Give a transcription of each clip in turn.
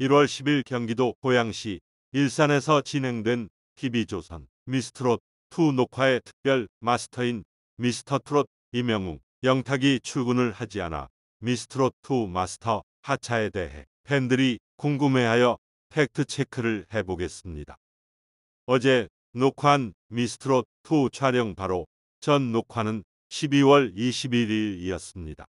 1월 10일 경기도 고양시 일산에서 진행된 TV조선 미스트롯 2 녹화의 특별 마스터인 미스터트롯 이명웅 영탁이 출근을 하지 않아 미스트롯 2 마스터 하차에 대해 팬들이 궁금해하여 팩트체크를 해보겠습니다. 어제 녹화한 미스트롯 2 촬영 바로 전 녹화는 12월 21일이었습니다.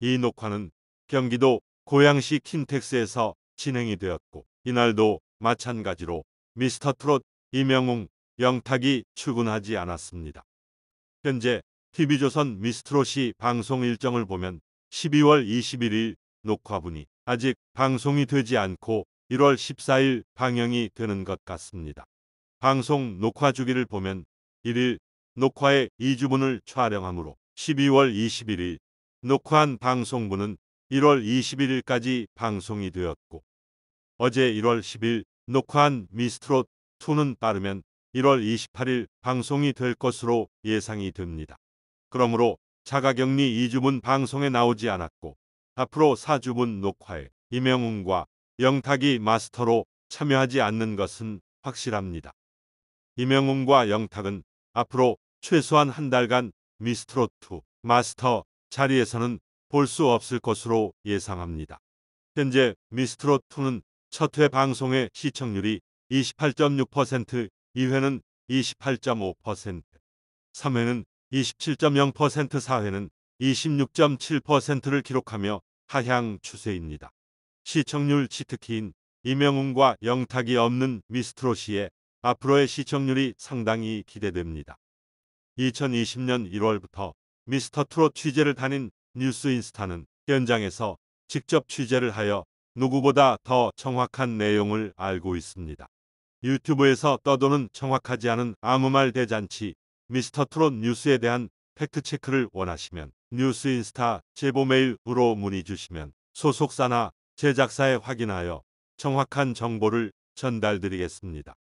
이 녹화는 경기도 고양시 킨텍스에서 진행이 되었고 이날도 마찬가지로 미스터 트롯 이명웅 영탁이 출근하지 않았습니다. 현재 TV조선 미스트롯이 방송 일정을 보면 12월 21일 녹화분이 아직 방송이 되지 않고 1월 14일 방영이 되는 것 같습니다. 방송 녹화 주기를 보면 1일 녹화의 2주분을 촬영하므로 12월 21일 녹화한 방송분은 1월 21일까지 방송이 되었고 어제 1월 10일 녹화한 미스트롯 2는 빠르면 1월 28일 방송이 될 것으로 예상이 됩니다. 그러므로 자가격리 2주분 방송에 나오지 않았고 앞으로 4주분 녹화에 임영웅과 영탁이 마스터로 참여하지 않는 것은 확실합니다. 이명웅과 영탁은 앞으로 최소한 한 달간 미스트롯2 마스터 자리에서는 볼 수 없을 것으로 예상합니다. 현재 미스트롯2는 첫 회 방송의 시청률이 28.6%, 2회는 28.5%, 3회는 27.0%, 4회는 26.7%를 기록하며 하향 추세입니다. 시청률 치트키인 이명웅과 영탁이 없는 미스트롯시에 앞으로의 시청률이 상당히 기대됩니다. 2020년 1월부터 미스터 트롯 취재를 다닌 뉴스 인스타는 현장에서 직접 취재를 하여 누구보다 더 정확한 내용을 알고 있습니다. 유튜브에서 떠도는 정확하지 않은 아무 말 대잔치 미스터 트롯 뉴스에 대한 팩트체크를 원하시면 뉴스 인스타 제보 메일으로 문의 주시면 소속사나 제작사에 확인하여 정확한 정보를 전달드리겠습니다.